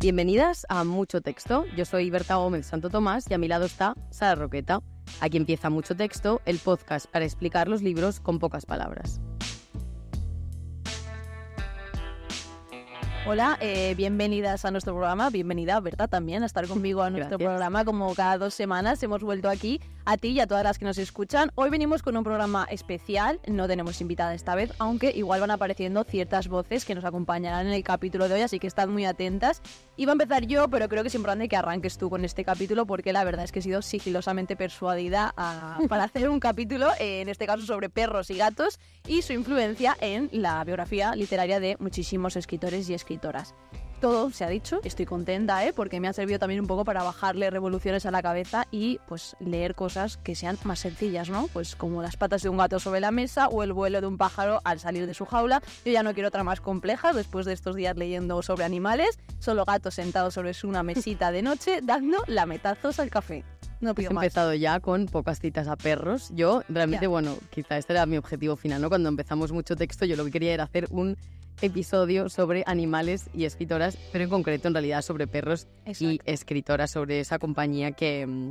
Bienvenidas a Mucho Texto. Yo soy Berta Gómez Santo Tomás y a mi lado está Sara Roqueta. Aquí empieza Mucho Texto, el podcast para explicar los libros con pocas palabras. Hola, eh, bienvenidas a nuestro programa, bienvenida, Berta, También a estar conmigo a nuestro programa. Como cada dos semanas hemos vuelto aquí a ti y a todas las que nos escuchan. Hoy venimos con un programa especial, no tenemos invitada esta vez, aunque igual van apareciendo ciertas voces que nos acompañarán en el capítulo de hoy, así que estad muy atentas. Iba a empezar yo, pero creo que es importante que arranques tú con este capítulo porque la verdad es que he sido sigilosamente persuadida para hacer un capítulo, eh, en este caso sobre perros y gatos y su influencia en la biografía literaria de muchísimos escritores y escritoras todo se ha dicho. Estoy contenta, ¿eh? Porque me ha servido también un poco para bajarle revoluciones a la cabeza y pues leer cosas que sean más sencillas, ¿no? Pues como las patas de un gato sobre la mesa o el vuelo de un pájaro al salir de su jaula. Yo ya no quiero otra más compleja después de estos días leyendo sobre animales. Solo gatos sentados sobre una mesita de noche dando lametazos al café. No pido He empezado ya con pocas citas a perros. Yo realmente, bueno, quizá este era mi objetivo final, ¿no? Cuando empezamos mucho texto, yo lo que quería era hacer un episodio sobre animales y escritoras, pero en concreto en realidad sobre perros y escritoras, sobre esa compañía que, mm,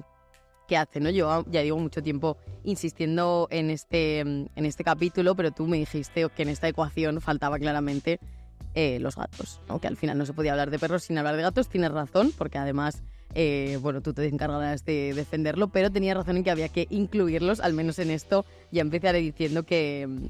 hace, ¿no? Yo ya digo mucho tiempo insistiendo en este, mm, en este capítulo, pero tú me dijiste que en esta ecuación faltaba claramente eh, los gatos, Que al final no se podía hablar de perros sin hablar de gatos, tienes razón, porque además... Eh, bueno, tú te encargarás de defenderlo, pero tenía razón en que había que incluirlos, al menos en esto. Ya empezaré diciendo que, mm,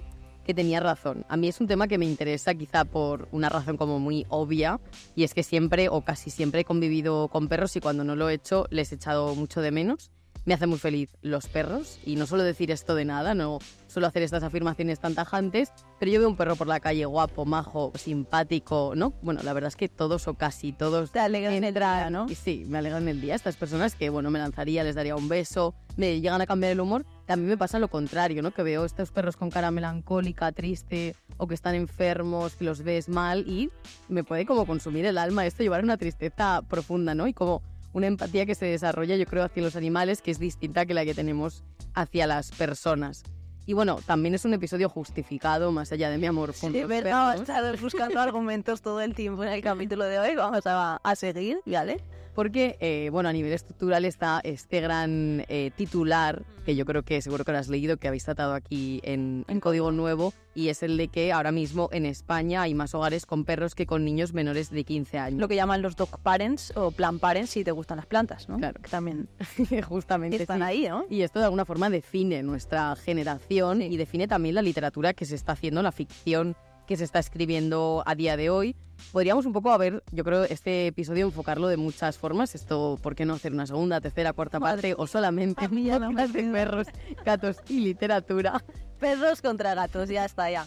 que tenía razón. A mí es un tema que me interesa quizá por una razón como muy obvia y es que siempre o casi siempre he convivido con perros y cuando no lo he hecho les he echado mucho de menos. Me hace muy feliz los perros y no suelo decir esto de nada, no suelo hacer estas afirmaciones tan tajantes, pero yo veo un perro por la calle guapo, majo, simpático, ¿no? Bueno, la verdad es que todos o casi todos... Te alegran el día, ¿no? Sí, me alegran el día. Estas personas que, bueno, me lanzaría, les daría un beso, me llegan a cambiar el humor, también me pasa lo contrario, ¿no? Que veo estos perros con cara melancólica, triste, o que están enfermos, que los ves mal, y me puede como consumir el alma esto, llevar una tristeza profunda, ¿no? Y como una empatía que se desarrolla, yo creo, hacia los animales, que es distinta que la que tenemos hacia las personas. Y bueno, también es un episodio justificado, más allá de mi amor. Sí, verdad, buscando argumentos todo el tiempo en el capítulo de hoy. Vamos a seguir, ¿vale? porque, eh, bueno, a nivel estructural está este gran eh, titular, que yo creo que seguro que lo has leído, que habéis tratado aquí en, Código Nuevo, y es el de que ahora mismo en España hay más hogares con perros que con niños menores de 15 años. Lo que llaman los dog parents o plan parents si te gustan las plantas, ¿no? Claro. Que también justamente están ahí, ¿no? Y esto de alguna forma define nuestra generación y define también la literatura que se está haciendo, la ficción que se está escribiendo a día de hoy podríamos un poco a ver, yo creo, este episodio enfocarlo de muchas formas. Esto, ¿por qué no hacer una segunda, tercera, cuarta parte o solamente una de perros, gatos y literatura? Perros contra gatos, ya está, ya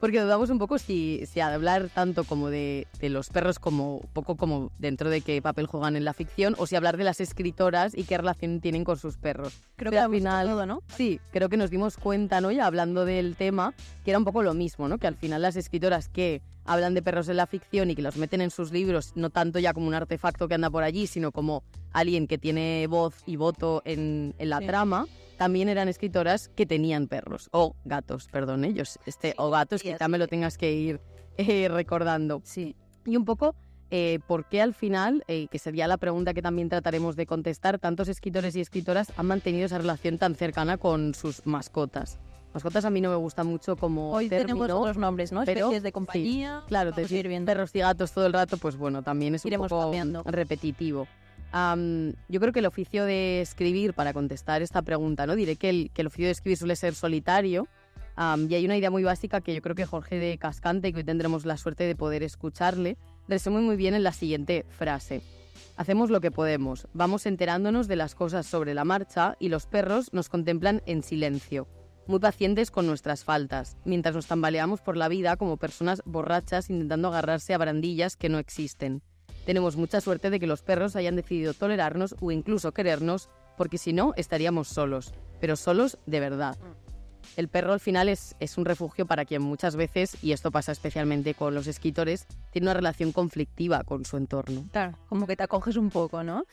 porque dudamos un poco si, si hablar tanto como de, los perros, como poco como dentro de qué papel juegan en la ficción, o si hablar de las escritoras y qué relación tienen con sus perros. Creo que al final, todo, ¿no? Sí, creo que nos dimos cuenta, ¿no? Ya hablando del tema, que era un poco lo mismo, ¿no? Que al final las escritoras que hablan de perros en la ficción y que los meten en sus libros, no tanto ya como un artefacto que anda por allí, sino como alguien que tiene voz y voto en, la trama también eran escritoras que tenían perros o gatos, perdón, ellos, ¿eh? este, o gatos, que quizá me lo tengas que ir eh, recordando. Sí. Y un poco, eh, ¿por qué al final, que sería la pregunta que también trataremos de contestar, tantos escritores y escritoras han mantenido esa relación tan cercana con sus mascotas? Mascotas a mí no me gusta mucho como Hoy tenemos otros nombres, ¿no? Especies de compañía. claro, perros y gatos todo el rato, pues bueno, también es un poco repetitivo yo creo que el oficio de escribir, para contestar esta pregunta, ¿no? diré que el, oficio de escribir suele ser solitario. y hay una idea muy básica que yo creo que Jorge de Cascante, que hoy tendremos la suerte de poder escucharle, resume muy bien en la siguiente frase. Hacemos lo que podemos, vamos enterándonos de las cosas sobre la marcha y los perros nos contemplan en silencio, muy pacientes con nuestras faltas, mientras nos tambaleamos por la vida como personas borrachas intentando agarrarse a barandillas que no existen. Tenemos mucha suerte de que los perros hayan decidido tolerarnos o incluso querernos, porque si no, estaríamos solos, pero solos de verdad. Mm. El perro al final es, un refugio para quien muchas veces, y esto pasa especialmente con los escritores, tiene una relación conflictiva con su entorno. Claro, como que te acoges un poco, ¿no?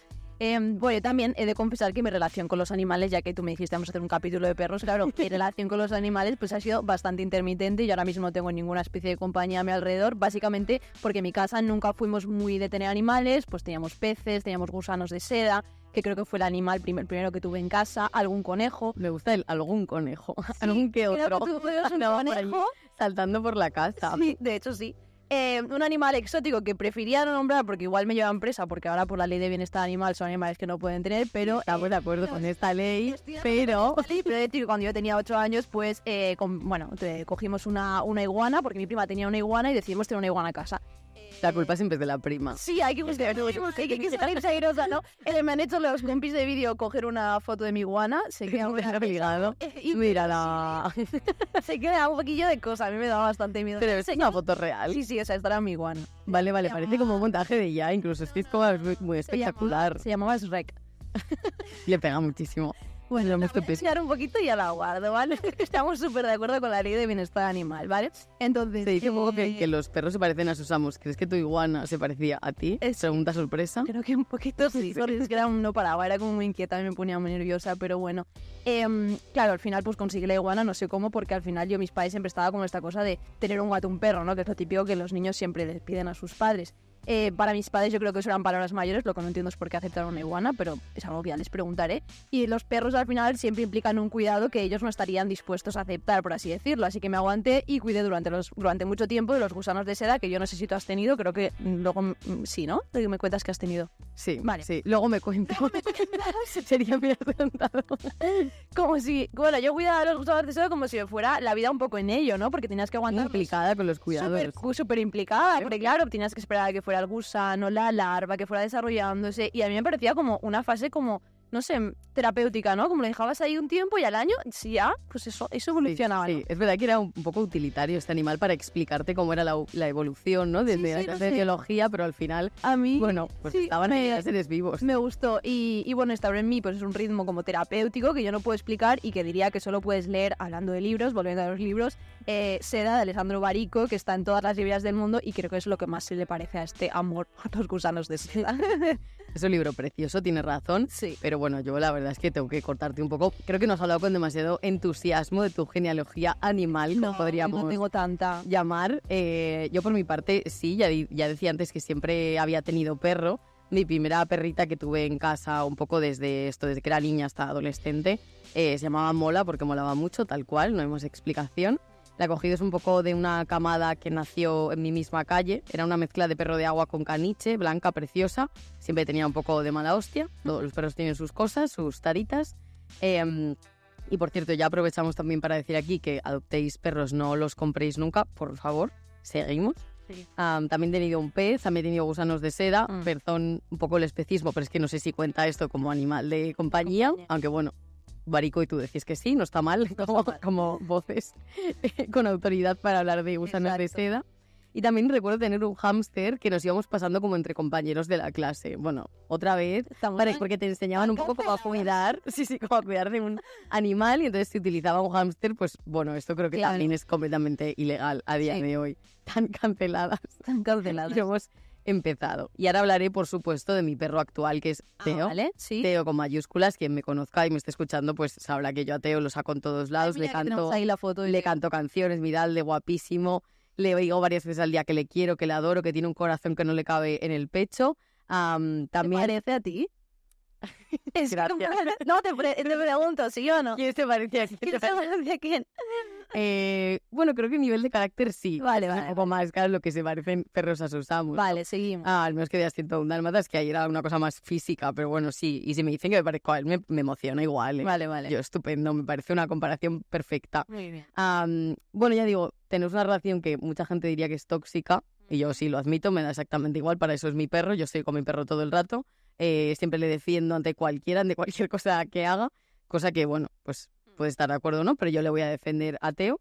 Eh, bueno, también he de confesar que mi relación con los animales, ya que tú me dijiste vamos a hacer un capítulo de perros, claro, mi relación con los animales pues ha sido bastante intermitente. y ahora mismo no tengo ninguna especie de compañía a mi alrededor, básicamente porque en mi casa nunca fuimos muy de tener animales, pues teníamos peces, teníamos gusanos de seda, que creo que fue el animal primero que tuve en casa, algún conejo. Me gusta el algún conejo, algún que otro. Creo que tú un conejo. saltando por la casa. Sí, de hecho sí. Em, un animal exótico que prefería no nombrar porque igual me llevan presa, porque ahora por la ley de bienestar animal son animales que no pueden tener, pero estamos de acuerdo con esta ley. Pero, pero cuando yo tenía 8 años, pues, eh, bueno, cogimos una, una iguana, porque mi prima tenía una iguana y decidimos tener una iguana a casa. La culpa siempre es de la prima. Sí, hay que buscar, hay que airosa, ¿no? Eh, me han hecho los compis de vídeo coger una foto de mi guana, se queda un obligado. Mírala. Se queda un poquillo de cosa, a mí me da bastante miedo. Pero es una foto real. Sí, sí, o sea, estará mi guana. Vale, vale, parece como un montaje de ya, incluso es que es como muy espectacular. Se llamaba Shrek. Le pega muchísimo. Bueno, me voy a un poquito y ya la guardo, ¿vale? Estamos súper de acuerdo con la ley de bienestar animal, ¿vale? Entonces... Te poco eh, que, los perros se parecen a sus amos. ¿Crees que tu iguana se parecía a ti? Es pregunta sorpresa. Creo que un poquito sí, es que era un no paraba, era como muy inquieta y me ponía muy nerviosa, pero bueno. Em, claro, al final pues conseguí la iguana, no sé cómo, porque al final yo mis padres siempre estaba con esta cosa de tener un gato, un perro, ¿no? Que es lo típico que los niños siempre les piden a sus padres. Eh, para mis padres yo creo que eso eran palabras mayores, lo que no entiendo es por qué aceptaron una iguana, pero es algo que ya les preguntaré. Y los perros al final siempre implican un cuidado que ellos no estarían dispuestos a aceptar, por así decirlo. Así que me aguanté y cuidé durante, los, durante mucho tiempo de los gusanos de seda, que yo no sé si tú has tenido, creo que luego mm, mm, sí, ¿no? que me cuentas que has tenido. Sí, vale. Sí, luego me cuento. sería bien preguntado. Como si, bueno, yo cuidaba a los gusanos de seda como si fuera la vida un poco en ello, ¿no? Porque tenías que aguantar. Implicada con los cuidados. Súper implicada, porque claro, tenías que esperar a que fuera el gusano, la larva que fuera desarrollándose. Y a mí me parecía como una fase como no sé, terapéutica, ¿no? Como lo dejabas ahí un tiempo y al año, sí, ya, pues eso, eso evolucionaba. Sí, es verdad que era un poco utilitario este animal para explicarte cómo era la, evolución, ¿no? Desde la pero al final, a mí, bueno, pues estaban ahí seres vivos. Me gustó. Y, bueno, estar en mí pues es un ritmo como terapéutico que yo no puedo explicar y que diría que solo puedes leer, hablando de libros, volviendo a los libros, eh, Seda de Alessandro Barico, que está en todas las librerías del mundo y creo que es lo que más se le parece a este amor a los gusanos de seda. Es un libro precioso, tiene razón. Sí. Pero bueno, yo la verdad es que tengo que cortarte un poco. Creo que nos has hablado con demasiado entusiasmo de tu genealogía animal, no, podríamos no tengo tanta. llamar. Eh, yo por mi parte, sí, ya, ya decía antes que siempre había tenido perro. Mi primera perrita que tuve en casa, un poco desde esto, desde que era niña hasta adolescente, eh, se llamaba Mola porque molaba mucho, tal cual, no hemos explicación. La cogido es un poco de una camada que nació en mi misma calle. Era una mezcla de perro de agua con caniche, blanca, preciosa. Siempre tenía un poco de mala hostia. Los perros tienen sus cosas, sus taritas. Em, y por cierto, ya aprovechamos también para decir aquí que adoptéis perros, no los compréis nunca, por favor. Seguimos. también he tenido un pez, también he tenido gusanos de seda, mm. perdón un poco el especismo, pero es que no sé si cuenta esto como animal de compañía. aunque bueno, Barico y tú decís que sí, no está mal, como, voces eh, con autoridad para hablar de gusanos de seda. Y también recuerdo tener un hámster que nos íbamos pasando como entre compañeros de la clase. Bueno, otra vez, porque te enseñaban un poco cómo cuidar, sí, sí, cómo cuidar de un animal y entonces se utilizaba un hámster, pues bueno, esto creo que también es completamente ilegal a día de hoy. Tan canceladas. Tan canceladas. empezado. Y ahora hablaré, por supuesto, de mi perro actual, que es ah, Teo. Teo con mayúsculas. Quien me conozca y me esté escuchando, pues sabrá que yo a Teo lo saco en todos lados. le canto, la foto le canto canciones, miradle, guapísimo. Le digo varias veces al día que le quiero, que le adoro, que tiene un corazón que no le cabe en el pecho. también... ¿Te parece a ti? Gracias. No, te, pre te pregunto, si ¿sí o no. ¿Quién te parece a ti? a quién? Eh, bueno, creo que nivel de carácter sí. Vale, vale. Un poco más, claro, lo que se parecen perros a sus amos. Vale, seguimos. Ah, al menos que de asiento un es que ahí era una cosa más física, pero bueno, sí. Y si me dicen que me parezco a él, me, emociona igual. ¿eh? Vale, vale. Yo, estupendo, me parece una comparación perfecta. Muy bien. bueno, ya digo, tenemos una relación que mucha gente diría que es tóxica. Y yo sí lo admito, me da exactamente igual, para eso es mi perro, yo estoy con mi perro todo el rato, eh, siempre le defiendo ante cualquiera, ante cualquier cosa que haga, cosa que, bueno, pues puede estar de acuerdo no, pero yo le voy a defender a Teo.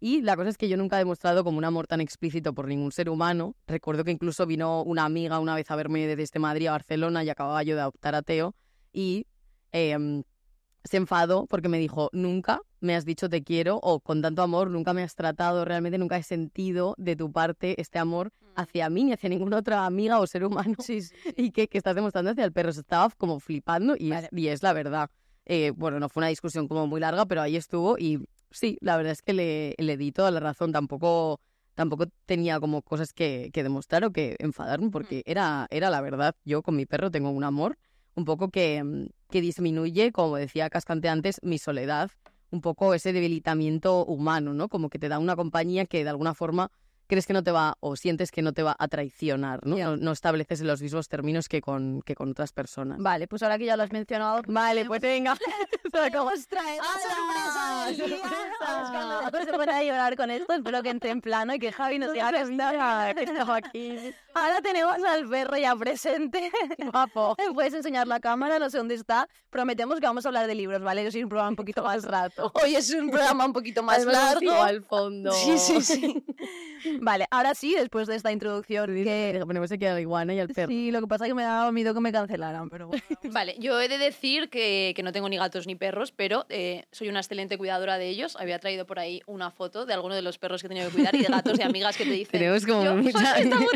Y la cosa es que yo nunca he demostrado como un amor tan explícito por ningún ser humano. Recuerdo que incluso vino una amiga una vez a verme desde este Madrid a Barcelona y acababa yo de adoptar a Teo. y em, se enfadó porque me dijo, nunca me has dicho te quiero o con tanto amor, nunca me has tratado, realmente nunca he sentido de tu parte este amor mm. hacia mí ni hacia ninguna otra amiga o ser humano y que, estás demostrando hacia el perro. Se estaba como flipando y, y es la verdad. Eh, bueno, no fue una discusión como muy larga, pero ahí estuvo y sí, la verdad es que le, le di toda la razón. Tampoco, tampoco tenía como cosas que, que demostrar o que enfadarme, mm. porque era, era la verdad. Yo con mi perro tengo un amor un poco que, mm, que disminuye, como decía Cascante antes, mi soledad, un poco ese debilitamiento humano, ¿no? Como que te da una compañía que de alguna forma crees que no te va o sientes que no te va a traicionar, ¿no? No, estableces los mismos términos que con, que con otras personas. Vale, pues ahora que ya lo has mencionado. Vale, pues venga. Nos a llorar con esto, espero que entre en plano y que Javi nos diga que aquí. Ahora tenemos al perro ya presente. Guapo. Puedes enseñar la cámara, no sé dónde está. Prometemos que vamos a hablar de libros, ¿vale? Yo soy un programa un poquito más rato. Hoy es un programa un poquito más largo. al fondo. Sí, sí, sí. Vale, ahora sí, después de esta introducción, que... ponemos aquí a la iguana y al perro. Sí, lo que pasa es que me daba miedo que me cancelaran, pero bueno. vale, yo he de decir que, que, no tengo ni gatos ni perros, pero eh, soy una excelente cuidadora de ellos. Había traído por ahí una foto de alguno de los perros que tenía que cuidar y de gatos de amigas que te dicen... Tenemos como yo, mucha... Estamos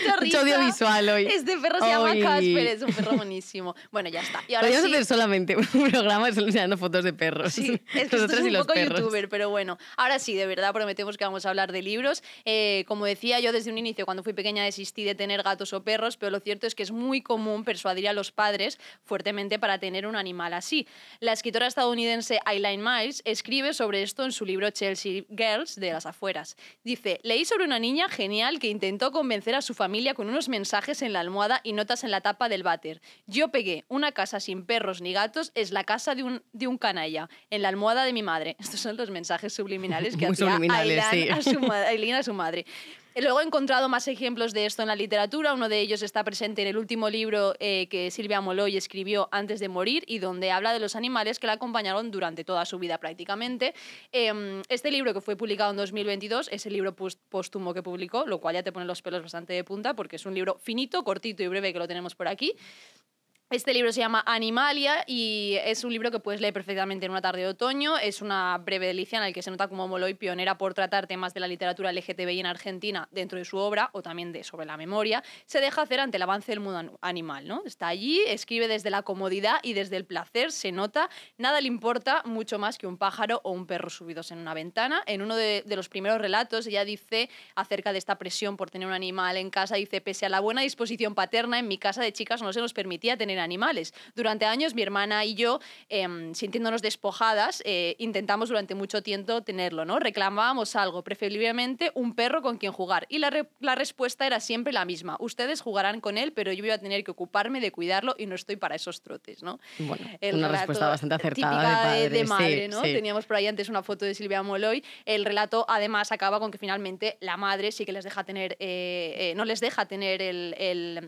mucha risa. audiovisual hoy. Este perro se llama Casper, es un perro buenísimo. Bueno, ya está. Y ahora Podríamos sí... hacer solamente un programa enseñando fotos de perros. Sí, es que esto es un poco youtuber, pero bueno. Ahora sí, de verdad, prometemos que vamos a hablar de libros. Eh, como decía yo desde un inicio, cuando fui pequeña desistí de tener gatos o perros, pero lo cierto es que es muy común persuadir a los padres fuertemente para tener un animal así. La escritora estadounidense Eileen Miles escribe sobre esto en su libro Chelsea Girls de las afueras. Dice, leí sobre una niña genial que intentó convencer a su familia con unos mensajes en la almohada y notas en la tapa del váter. Yo pegué, una casa sin perros ni gatos es la casa de un, de un canalla, en la almohada de mi madre. Estos son los mensajes subliminales que hacía a, Aileen a su madre. Luego he encontrado más ejemplos de esto en la literatura. Uno de ellos está presente en el último libro eh, que Silvia Moloy escribió antes de morir y donde habla de los animales que la acompañaron durante toda su vida prácticamente. Em, este libro que fue publicado en 2022 es el libro póstumo que publicó, lo cual ya te pone los pelos bastante de punta porque es un libro finito, cortito y breve que lo tenemos por aquí. Este libro se llama Animalia y es un libro que puedes leer perfectamente en una tarde de otoño. Es una breve delicia en el que se nota como Moloy pionera por tratar temas de la literatura LGTBI en Argentina dentro de su obra o también de sobre la memoria. Se deja hacer ante el avance del mundo animal, ¿no? Está allí, escribe desde la comodidad y desde el placer, se nota. Nada le importa mucho más que un pájaro o un perro subidos en una ventana. En uno de, de los primeros relatos ella dice acerca de esta presión por tener un animal en casa, dice, pese a la buena disposición paterna, en mi casa de chicas no se nos permitía tener animales. Durante años mi hermana y yo, em, sintiéndonos despojadas, eh, intentamos durante mucho tiempo tenerlo, ¿no? Reclamábamos algo, preferiblemente un perro con quien jugar. Y la, respuesta era siempre la misma. Ustedes jugarán con él, pero yo voy a tener que ocuparme de cuidarlo y no estoy para esos trotes, ¿no? Bueno, una respuesta bastante acertada de, madre, ¿no? Teníamos por ahí antes una foto de Silvia Moloy. El relato además acaba con que finalmente la madre sí que les deja tener, eh, eh, no les deja tener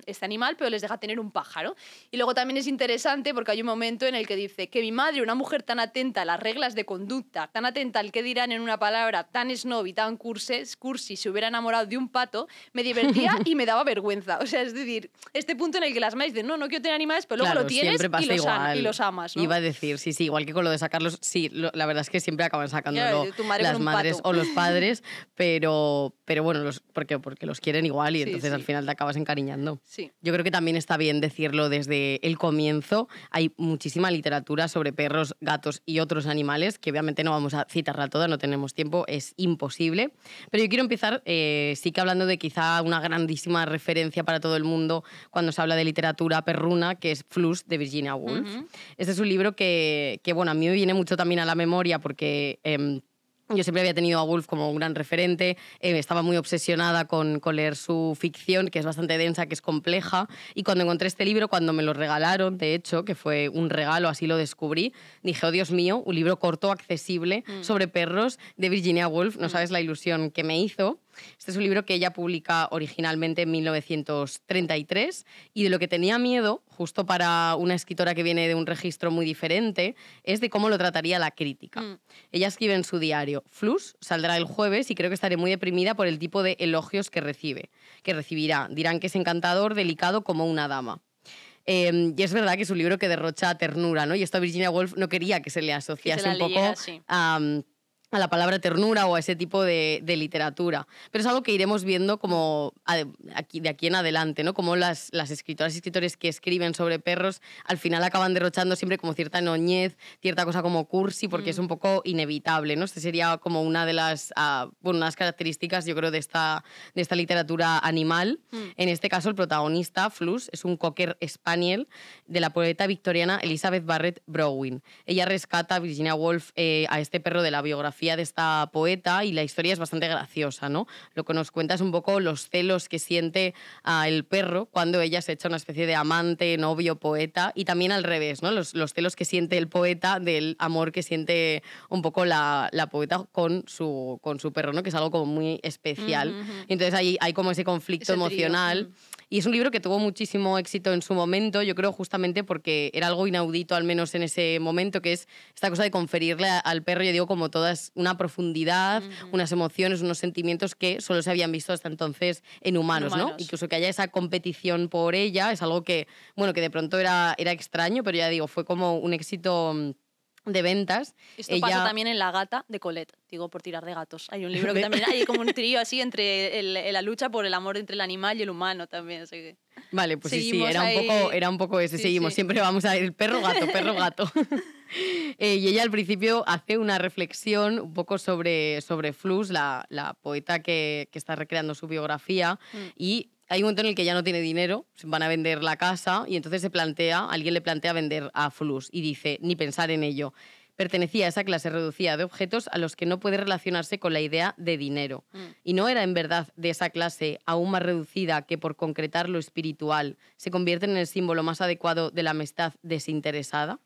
este animal, pero les deja tener un pájaro. Y luego también es interesante porque hay un momento en el que dice que mi madre, una mujer tan atenta a las reglas de conducta, tan atenta al que dirán en una palabra, tan snob y tan cursi, se hubiera enamorado de un pato, me divertía y me daba vergüenza. O sea, es decir, este punto en el que las madres de no, no quiero tener animales, pero luego lo tienes y los, amas. Iba a decir, sí, sí, igual que con lo de sacarlos, sí, la verdad es que siempre acaban sacándolo las madres o los padres, pero, pero bueno, los, porque, porque los quieren igual y entonces al final te acabas encariñando. Sí. Yo creo que también está bien decirlo desde el comienzo. Hay muchísima literatura sobre perros, gatos y otros animales, que obviamente no vamos a citarla toda, no tenemos tiempo, es imposible. Pero yo quiero empezar, eh, sí que hablando de quizá una grandísima referencia para todo el mundo cuando se habla de literatura perruna, que es Flus de Virginia Woolf. Este es un libro que, que, bueno, a mí me viene mucho también a la memoria porque... Em, yo siempre había tenido a Wolf como un gran referente, eh, estaba muy obsesionada con, con, leer su ficción, que es bastante densa, que es compleja, y cuando encontré este libro, cuando me lo regalaron, de hecho, que fue un regalo, así lo descubrí, dije, oh Dios mío, un libro corto, accesible, mm. sobre perros de Virginia Woolf, no mm. sabes la ilusión que me hizo. Este es un libro que ella publica originalmente en 1933 y de lo que tenía miedo, justo para una escritora que viene de un registro muy diferente, es de cómo lo trataría la crítica. Mm. Ella escribe en su diario, Flus saldrá el jueves y creo que estaré muy deprimida por el tipo de elogios que recibe, que recibirá. Dirán que es encantador, delicado como una dama. Em, y es verdad que es un libro que derrocha ternura, ¿no? Y esto a Virginia Woolf no quería que se le asociase un poco a, mm, a la palabra ternura o a ese tipo de, literatura. Pero es algo que iremos viendo como aquí, de aquí en adelante, ¿no? Como las, las escritoras y escritores que escriben sobre perros al final acaban derrochando siempre como cierta noñez, cierta cosa como cursi, porque es mm. un poco inevitable, ¿no? Esta sería como una de las, ah, unas características, yo creo, de esta, de esta literatura animal. Mm. En este caso, el protagonista, Flus, es un cocker spaniel de la poeta victoriana Elizabeth Barrett Browning. Ella rescata a Virginia Woolf eh, a este perro de la biografía de esta poeta y la historia es bastante graciosa, ¿no? Lo que nos cuenta es un poco los celos que siente ah, el perro cuando ella se echa una especie de amante, novio, poeta y también al revés, ¿no? Los, los celos que siente el poeta del amor que siente un poco la, la poeta con su, con su perro, ¿no? Que es algo como muy especial. Entonces ahí hay como ese conflicto emocional. Y es un libro que tuvo muchísimo éxito en su momento, yo creo justamente porque era algo inaudito, al menos en ese momento, que es esta cosa de conferirle al perro, yo digo, como todas una profundidad, unas emociones, unos sentimientos que solo se habían visto hasta entonces en humanos, ¿no? Incluso que haya esa competición por ella es algo que, bueno, que de pronto era, era extraño, pero ya digo, fue como un éxito mm, de ventas. Esto ella... pasa también en La gata de Colette, digo, por tirar de gatos. Hay un libro que también hay como un trío así entre la lucha por el amor entre el animal y el humano también. Vale, pues sí, sí, era un, poco, ese, seguimos, siempre vamos a ir perro-gato, perro-gato. Eh, y ella al principio hace una reflexión un poco sobre, sobre Flus, la, poeta que, está recreando su biografía, mm. y hay un momento en el que ya no tiene dinero, van a vender la casa, y entonces se plantea, alguien le plantea vender a Flus, y dice, ni pensar en ello. Pertenecía a esa clase reducida de objetos a los que no puede relacionarse con la idea de dinero. Mm. Y no era en verdad de esa clase aún más reducida que por concretar lo espiritual se convierte en el símbolo más adecuado de la amistad desinteresada.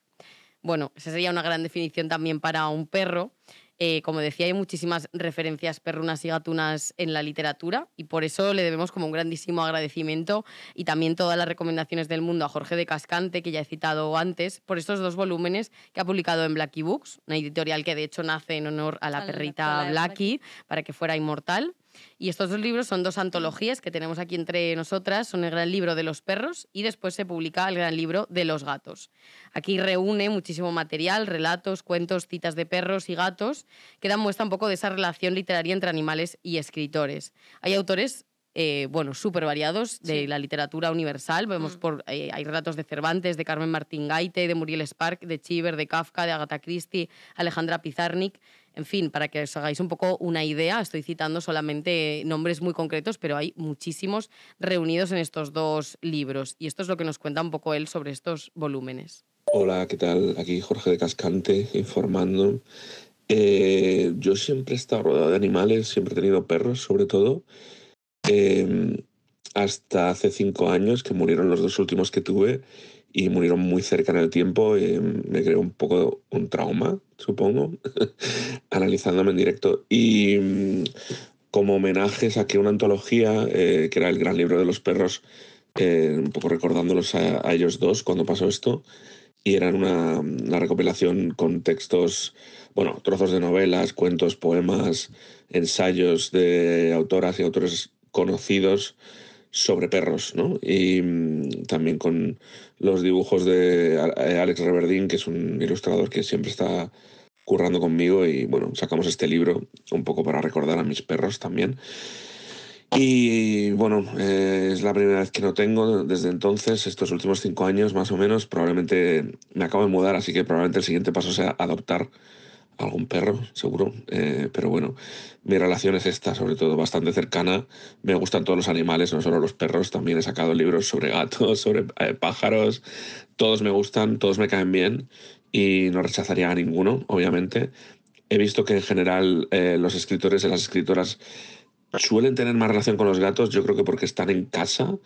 Bueno, esa sería una gran definición también para un perro. Eh, como decía, hay muchísimas referencias perrunas y gatunas en la literatura y por eso le debemos como un grandísimo agradecimiento y también todas las recomendaciones del mundo a Jorge de Cascante, que ya he citado antes, por estos dos volúmenes que ha publicado en Blackie Books, una editorial que de hecho nace en honor a la perrita Blackie, para que fuera inmortal. Y estos dos libros son dos antologías que tenemos aquí entre nosotras, son el Gran Libro de los Perros y después se publica el Gran Libro de los Gatos. Aquí reúne muchísimo material, relatos, cuentos, citas de perros y gatos, que dan muestra un poco de esa relación literaria entre animales y escritores. Hay autores eh, bueno, súper variados de la literatura universal. Vemos mm. por, eh, hay relatos de Cervantes, de Carmen Martín Gaite, de Muriel Spark, de Chiver, de Kafka, de Agatha Christie, Alejandra Pizarnik. En fin, para que os hagáis un poco una idea, estoy citando solamente nombres muy concretos, pero hay muchísimos reunidos en estos dos libros. Y esto es lo que nos cuenta un poco él sobre estos volúmenes. Hola, ¿qué tal? Aquí Jorge de Cascante informando. Eh, yo siempre he estado rodeado de animales, siempre he tenido perros sobre todo. Eh, hasta hace cinco años que murieron los dos últimos que tuve y murieron muy cerca en el tiempo. Y eh, me creó un poco un trauma, supongo, analizándome en directo. Y mm, como homenaje saqué una antología eh, que era el gran libro de los perros, eh, un poco recordándolos a, ellos dos cuando pasó esto. Y eran una, una recopilación con textos, bueno, trozos de novelas, cuentos, poemas, ensayos de autoras y autores conocidos sobre perros, ¿no? Y mm, también con los dibujos de eh, Alex Reverdín, que es un ilustrador que siempre está currando conmigo y bueno, sacamos este libro un poco para recordar a mis perros también. Y bueno, eh, es la primera vez que no tengo desde entonces, estos últimos cinco años más o menos, probablemente me acabo de mudar, así que probablemente el siguiente paso sea adoptar algún perro, seguro, eh, pero bueno, mi relación es esta, sobre todo bastante cercana. Me gustan todos los animales, no solo los perros, también he sacado libros sobre gatos, sobre eh, pájaros, todos me gustan, todos me caen bien y no rechazaría a ninguno, obviamente. He visto que en general eh, los escritores y las escritoras suelen tener más relación con los gatos, yo creo que porque están en casa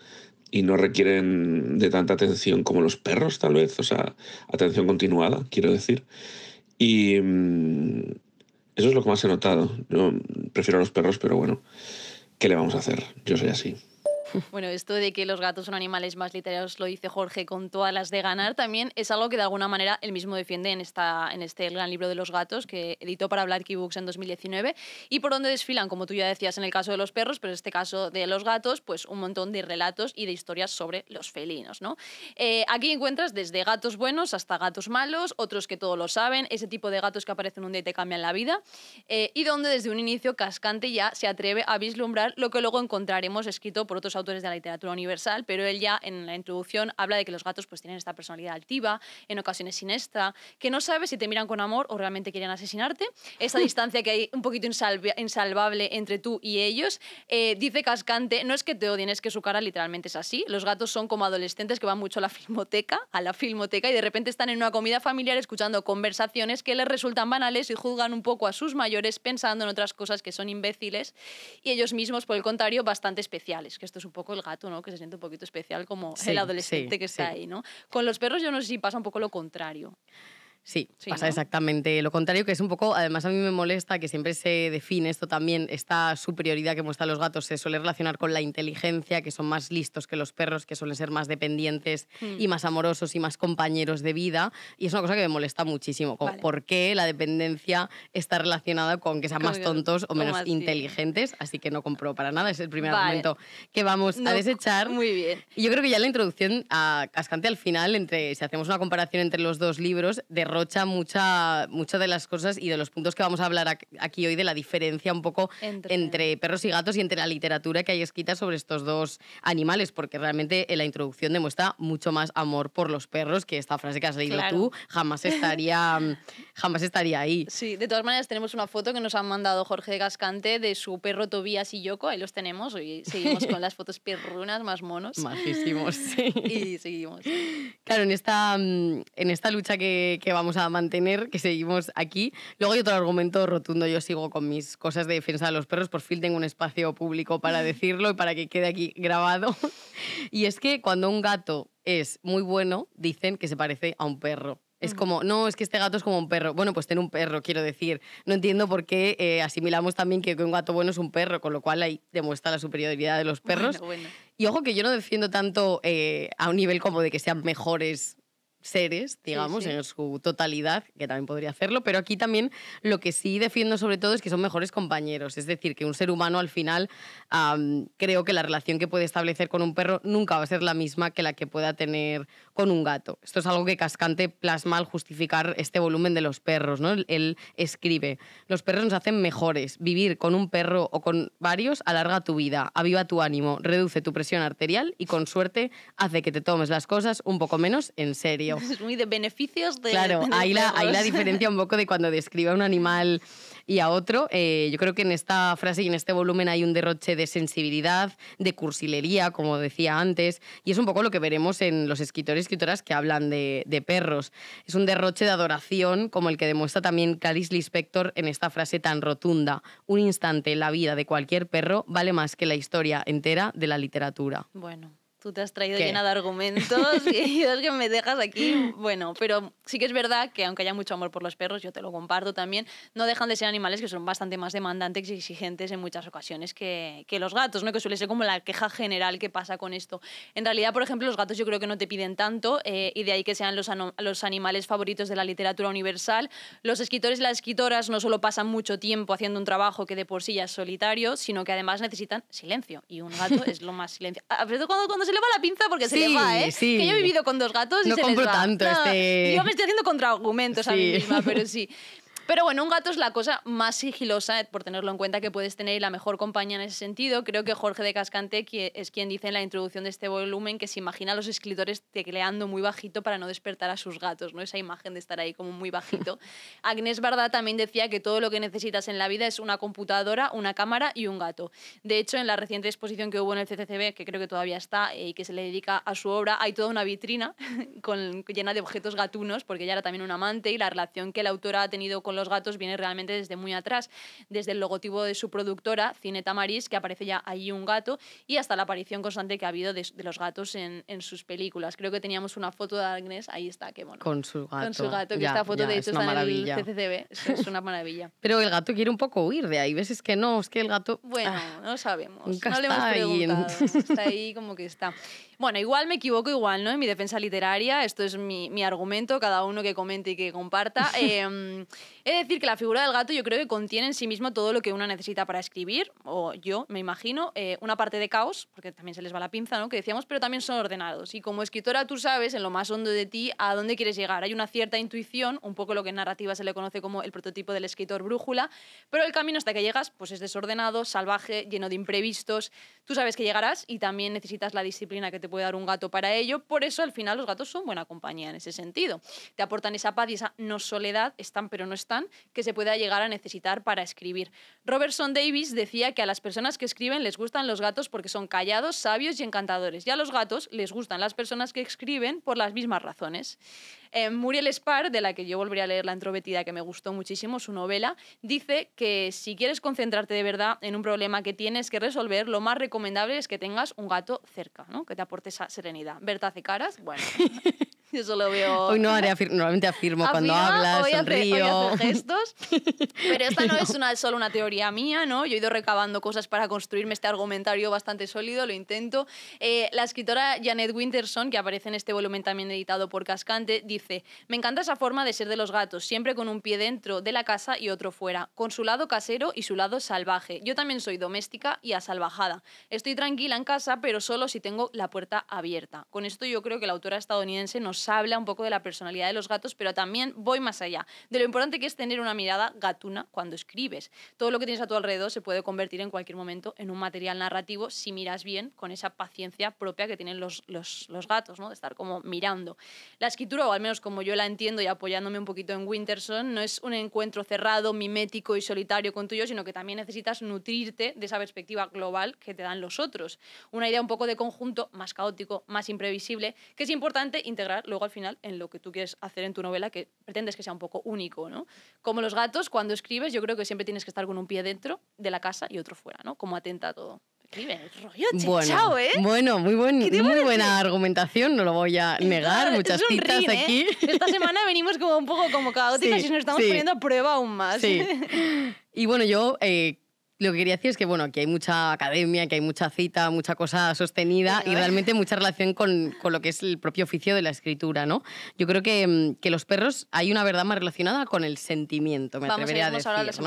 y no requieren de tanta atención como los perros, tal vez, o sea, atención continuada, quiero decir. Y mm, eso es lo que más he notado. Yo prefiero a los perros, pero bueno, ¿qué le vamos a hacer? Yo soy así. Bueno, esto de que los gatos son animales más literarios, lo dice Jorge con todas las de ganar, también es algo que de alguna manera él mismo defiende en, esta, en este gran libro de los gatos que editó para Black Key en 2019 y por donde desfilan, como tú ya decías en el caso de los perros, pero en este caso de los gatos, pues un montón de relatos y de historias sobre los felinos. ¿no? Eh, aquí encuentras desde gatos buenos hasta gatos malos, otros que todos lo saben, ese tipo de gatos que aparecen un día y te cambian la vida, eh, y donde desde un inicio Cascante ya se atreve a vislumbrar lo que luego encontraremos escrito por otros autores de la literatura universal, pero él ya en la introducción habla de que los gatos pues tienen esta personalidad altiva, en ocasiones siniestra, que no sabes si te miran con amor o realmente quieren asesinarte. Esa distancia que hay un poquito insalvable entre tú y ellos. Eh, dice Cascante, no es que te odien, es que su cara literalmente es así. Los gatos son como adolescentes que van mucho a la filmoteca, a la filmoteca y de repente están en una comida familiar escuchando conversaciones que les resultan banales y juzgan un poco a sus mayores pensando en otras cosas que son imbéciles y ellos mismos, por el contrario, bastante especiales, que esto es un poco el gato, ¿no? Que se siente un poquito especial como el adolescente que está ahí, ¿no? Con los perros yo no sé si pasa un poco lo contrario. Sí, pasa exactamente lo contrario, que es un poco, además a mí me molesta que siempre se define esto también, esta superioridad que muestran los gatos se suele relacionar con la inteligencia, que son más listos que los perros, que suelen ser más dependientes hmm. y más amorosos y más compañeros de vida, y es una cosa que me molesta muchísimo, por qué la dependencia está relacionada con que sean más tontos o menos inteligentes, así que no compro para nada, es el primer momento argumento que vamos a desechar. Muy bien. Y yo creo que ya la introducción a Cascante al final, entre, si hacemos una comparación entre los dos libros, de rocha, mucha, muchas de las cosas y de los puntos que vamos a hablar aquí hoy, de la diferencia un poco entre, perros y gatos y entre la literatura que hay escrita sobre estos dos animales, porque realmente en eh, la introducción demuestra mucho más amor por los perros que esta frase que has leído tú jamás estaría, jamás estaría ahí. Sí, de todas maneras tenemos una foto que nos han mandado Jorge Gascante de su perro Tobías y Yoko, ahí los tenemos, y seguimos con las fotos perrunas más monos. Majísimos, sí. Y seguimos. Claro, en esta, mm, en esta lucha que, que vamos a mantener, que seguimos aquí. Luego hay otro argumento rotundo, yo sigo con mis cosas de defensa de los perros, por fin tengo un espacio público para decirlo y para que quede aquí grabado. y es que cuando un gato es muy bueno, dicen que se parece a un perro. Es como, no, es que este gato es como un perro. Bueno, pues tiene un perro, quiero decir. No entiendo por qué eh, asimilamos también que un gato bueno es un perro, con lo cual ahí demuestra la superioridad de los perros. Y ojo que yo no defiendo tanto a un nivel como de que sean mejores seres, digamos, en su totalidad, que también podría hacerlo, pero aquí también lo que sí defiendo sobre todo es que son mejores compañeros, es decir, que un ser humano al final creo que la relación que puede establecer con un perro nunca va a ser la misma que la que pueda tener un gato. Esto es algo que Cascante plasma al justificar este volumen de los perros, ¿no? Él escribe, los perros nos hacen mejores, vivir con un perro o con varios alarga tu vida, aviva tu ánimo, reduce tu presión arterial y con suerte hace que te tomes las cosas un poco menos en serio. Es muy de beneficios de... Claro, ahí, la, ahí la diferencia un poco de cuando describe a un animal y a otro. Eh, yo creo que en esta frase y en este volumen hay un derroche de sensibilidad, de cursilería, como decía antes, y es un poco lo que veremos en los escritores y escritoras que hablan de, perros. Es un derroche de adoración, como el que demuestra también Clarice Lispector en esta frase tan rotunda. Un instante, en la vida de cualquier perro vale más que la historia entera de la literatura. Bueno tú te has traído llena de argumentos y es que me dejas aquí. Bueno, pero sí que es verdad que aunque haya mucho amor por los perros, yo te lo comparto también, no dejan de ser animales que son bastante más demandantes y exigentes en muchas ocasiones que, que, los gatos, ¿no? que suele ser como la queja general que pasa con esto. En realidad, por ejemplo, los gatos yo creo que no te piden tanto eh, y de ahí que sean los, los animales favoritos de la literatura universal. Los escritores y las escritoras no solo pasan mucho tiempo haciendo un trabajo que de por sí ya es solitario, sino que además necesitan silencio y un gato es lo más silencio. A veces cuando, cuando se le va la pinza porque se le va, ¿eh? Que yo he vivido con dos gatos y se les va. tanto este... Yo me estoy haciendo contraargumentos a mí misma, pero sí. Pero bueno, un gato es la cosa más sigilosa, eh, por tenerlo en cuenta, que puedes tener la mejor compañía en ese sentido. Creo que Jorge de Cascante es quien dice en la introducción de este volumen que se imagina a los escritores tecleando muy bajito para no despertar a sus gatos, ¿no? Esa imagen de estar ahí como muy bajito. Agnés Barda también decía que todo lo que necesitas en la vida es una computadora, una cámara y un gato. De hecho, en la reciente exposición que hubo en el CCCB, que creo que todavía está eh, y que se le dedica a su obra, hay toda una vitrina con, llena de objetos gatunos, porque ella era también un amante y la relación que la autora ha tenido con los los gatos viene realmente desde muy atrás, desde el logotipo de su productora, Cineta Tamaris, que aparece ya ahí un gato, y hasta la aparición constante que ha habido de, los gatos en, sus películas. Creo que teníamos una foto de Agnes, ahí está, qué bueno Con su gato. Con su gato, que esta foto de hecho es está en el es una maravilla. Pero el gato quiere un poco huir de ahí, ves, es que no, es que el gato... Ah, bueno, no sabemos, no le hemos preguntado, está ahí como que está. Bueno, igual me equivoco, igual, ¿no? En mi defensa literaria, esto es mi, mi argumento, cada uno que comente y que comparta. Eh, decir que la figura del gato yo creo que contiene en sí mismo todo lo que uno necesita para escribir, o yo me imagino, eh, una parte de caos, porque también se les va la pinza, ¿no? Que decíamos, pero también son ordenados. Y como escritora tú sabes en lo más hondo de ti a dónde quieres llegar. Hay una cierta intuición, un poco lo que en narrativa se le conoce como el prototipo del escritor brújula, pero el camino hasta que llegas pues es desordenado, salvaje, lleno de imprevistos. Tú sabes que llegarás y también necesitas la disciplina que te puede dar un gato para ello. Por eso al final los gatos son buena compañía en ese sentido. Te aportan esa paz y esa no soledad, están pero no que se pueda llegar a necesitar para escribir. Robertson Davis decía que a las personas que escriben les gustan los gatos porque son callados, sabios y encantadores, y a los gatos les gustan las personas que escriben por las mismas razones. Eh, Muriel Spar, de la que yo volvería a leer La introvertida, que me gustó muchísimo, su novela, dice que si quieres concentrarte de verdad en un problema que tienes que resolver, lo más recomendable es que tengas un gato cerca, ¿no? que te aporte esa serenidad. Berta hace caras, bueno. Yo solo veo. Hoy no haré normalmente afirmo cuando hablas, sonrío. gestos. Pero esta no, es una, solo una teoría mía, ¿no? Yo he ido recabando cosas para construirme este argumentario bastante sólido, lo intento. Eh, la escritora Janet Winterson, que aparece en este volumen también editado por Cascante, dice: Me encanta esa forma de ser de los gatos, siempre con un pie dentro de la casa y otro fuera, con su lado casero y su lado salvaje. Yo también soy doméstica y asalvajada. Estoy tranquila en casa, pero solo si tengo la puerta abierta. Con esto yo creo que la autora estadounidense nos habla un poco de la personalidad de los gatos, pero también voy más allá, de lo importante que es tener una mirada gatuna cuando escribes. Todo lo que tienes a tu alrededor se puede convertir en cualquier momento en un material narrativo si miras bien con esa paciencia propia que tienen los, los, los gatos, ¿no? de estar como mirando. La escritura, o al menos como yo la entiendo y apoyándome un poquito en Winterson, no es un encuentro cerrado, mimético y solitario con tuyo, sino que también necesitas nutrirte de esa perspectiva global que te dan los otros. Una idea un poco de conjunto más caótico, más imprevisible, que es importante integrar luego al final en lo que tú quieres hacer en tu novela, que pretendes que sea un poco único, ¿no? Como los gatos, cuando escribes, yo creo que siempre tienes que estar con un pie dentro de la casa y otro fuera, ¿no? Como atenta a todo. Escribe, el rollo bueno, chao, ¿eh? Bueno, muy, buen, muy buena argumentación, no lo voy a negar, muchas citas ¿eh? aquí. Esta semana venimos como un poco como caóticas y nos estamos poniendo a prueba aún más. Y bueno, yo... Eh, lo que quería decir es que, bueno, que hay mucha academia, que hay mucha cita, mucha cosa sostenida y ¿eh? realmente mucha relación con, lo que es el propio oficio de la escritura, ¿no? Yo creo que, mm, que los perros hay una verdad más relacionada con el sentimiento, me atrevería a, las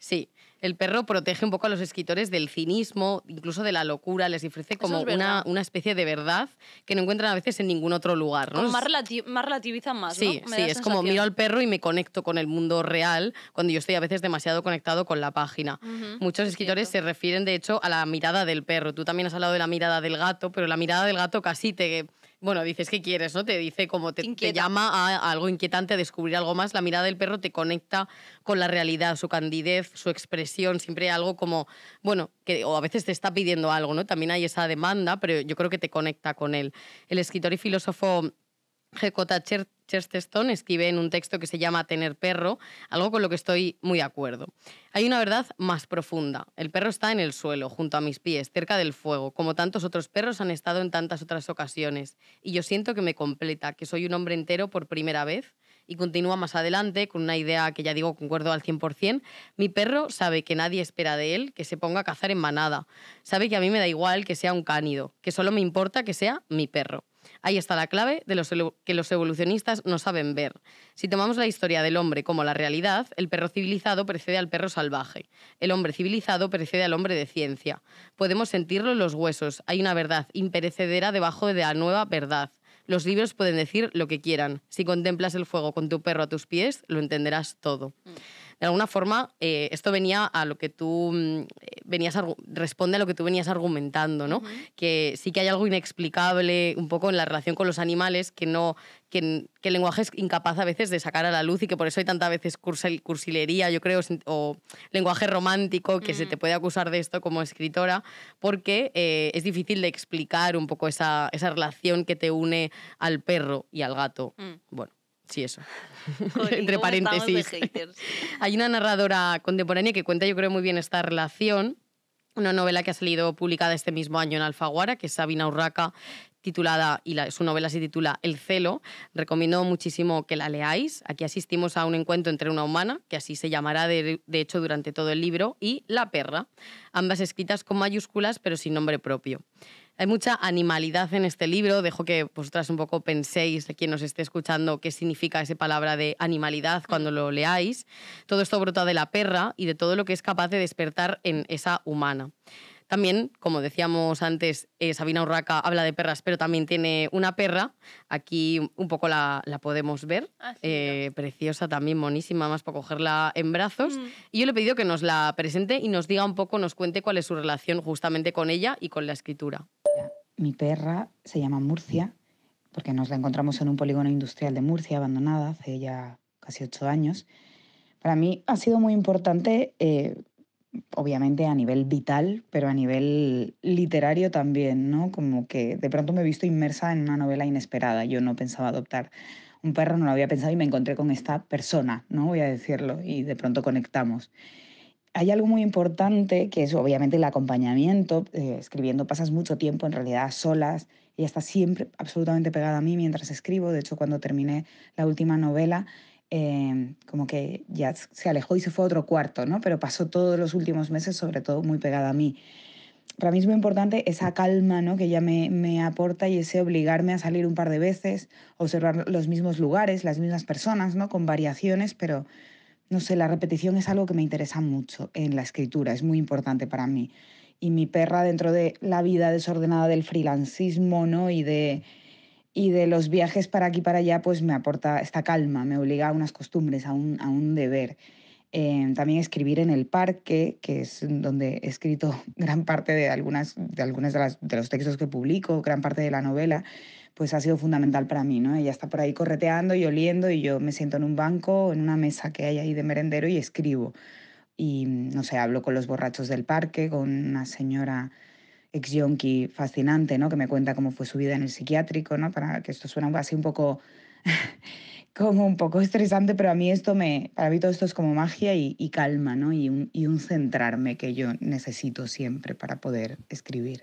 Sí. El perro protege un poco a los escritores del cinismo, incluso de la locura, les ofrece como una, una, especie de verdad que no encuentran a veces en ningún otro lugar. ¿no? Más, relativiza más, Sí, sí, es como miro al perro y me conecto con el mundo real cuando yo estoy a veces demasiado conectado con la página. Muchos escritores se refieren, de hecho, a la mirada del perro. Tú también has hablado de la mirada del gato, pero la mirada del gato casi te bueno, dices que quieres, ¿no? Te dice como te, llama a, algo inquietante, a descubrir algo más. La mirada del perro te conecta con la realidad, su candidez, su expresión, siempre algo como, bueno, que o a veces te está pidiendo algo, ¿no? También hay esa demanda, pero yo creo que te conecta con él. El escritor y filósofo G.K. Thatcher Stone, escribe en un texto que se llama Tener perro, algo con lo que estoy muy de acuerdo. Hay una verdad más profunda. El perro está en el suelo, junto a mis pies, cerca del fuego, como tantos otros perros han estado en tantas otras ocasiones. Y yo siento que me completa, que soy un hombre entero por primera vez y continúa más adelante con una idea que ya digo concuerdo al 100%. Mi perro sabe que nadie espera de él que se ponga a cazar en manada. Sabe que a mí me da igual que sea un cánido, que solo me importa que sea mi perro. Ahí está la clave de lo que los evolucionistas no saben ver. Si tomamos la historia del hombre como la realidad, el perro civilizado precede al perro salvaje. El hombre civilizado precede al hombre de ciencia. Podemos sentirlo en los huesos. Hay una verdad imperecedera debajo de la nueva verdad. Los libros pueden decir lo que quieran. Si contemplas el fuego con tu perro a tus pies, lo entenderás todo. Mm de alguna forma, eh, esto venía a lo que tú mm, eh, venías a, responde a lo que tú venías argumentando, ¿no? Que sí que hay algo inexplicable un poco en la relación con los animales que no, que, el lenguaje es incapaz a veces de sacar a la luz y que por eso hay tantas veces cursilería, yo creo, o lenguaje romántico que se te puede acusar de esto como escritora, porque eh, es difícil de explicar un poco esa, relación que te une al perro y al gato. Mm. Bueno, Sí, eso. Entre paréntesis. Hay una narradora contemporánea que cuenta, yo creo, muy bien esta relación. Una novela que ha salido publicada este mismo año en Alfaguara, que es Sabina Urraca, titulada, y su novela se titula El celo. Recomiendo muchísimo que la leáis. Aquí asistimos a un encuentro entre una humana, que así se llamará de hecho durante todo el libro, y la perra, ambas escritas con mayúsculas pero sin nombre propio. Hay mucha animalidad en este libro. Dejo que vosotras un poco penséis, quien nos esté escuchando, qué significa esa palabra de animalidad cuando lo leáis. Todo esto brota de la perra y de todo lo que es capaz de despertar en esa humana. También, como decíamos antes, eh, Sabina Urraca habla de perras, pero también tiene una perra. Aquí un poco la, podemos ver. Ah, eh, preciosa también, monísima, más para cogerla en brazos. Mm. Y yo le he pedido que nos la presente y nos diga un poco, nos cuente cuál es su relación justamente con ella y con la escritura. Mi perra se llama Murcia, porque nos la encontramos en un polígono industrial de Murcia, abandonada, hace ya casi ocho años. Para mí ha sido muy importante, eh, obviamente a nivel vital, pero a nivel literario también, ¿no? Como que de pronto me he visto inmersa en una novela inesperada. Yo no pensaba adoptar un perro, no lo había pensado y me encontré con esta persona, ¿no? Voy a decirlo, y de pronto conectamos hay algo muy importante que es obviamente el acompañamiento. Eh, escribiendo pasas mucho tiempo en realidad solas. Ella está siempre absolutamente pegada a mí mientras escribo. De hecho, cuando terminé la última novela, em, como que ya se alejó y se fue a otro cuarto, ¿no? Pero pasó todos los últimos meses, sobre todo, muy pegada a mí. Para mí es muy importante esa calma ¿no? que ella me, me aporta y ese obligarme a salir un par de veces, observar los mismos lugares, las mismas personas, ¿no? con variaciones, pero no sé, la repetición es algo que me interesa mucho en la escritura, es muy importante para mí. Y mi perra dentro de la vida desordenada del freelancismo, Y de, y de los viajes para aquí para allá, pues me aporta esta calma, me obliga a unas costumbres, a un, a un deber. Em, también escribir en el parque, que es donde he escrito gran parte de algunas de, algunas de, los textos que publico, gran parte de la novela, pues ha sido fundamental para mí, ¿no? Ella está por ahí correteando y oliendo y yo me siento en un banco, en una mesa que hay ahí de merendero y escribo. Y, mm, no sé, hablo con los borrachos del parque, con una señora ex yonki fascinante, ¿no? Que me cuenta cómo fue su vida en el psiquiátrico, ¿no? Para que esto suene así un poco como un poco estresante, pero a mí esto me, para mí todo esto es como magia y, calma, ¿no? Y un, y un centrarme que yo necesito siempre para poder escribir.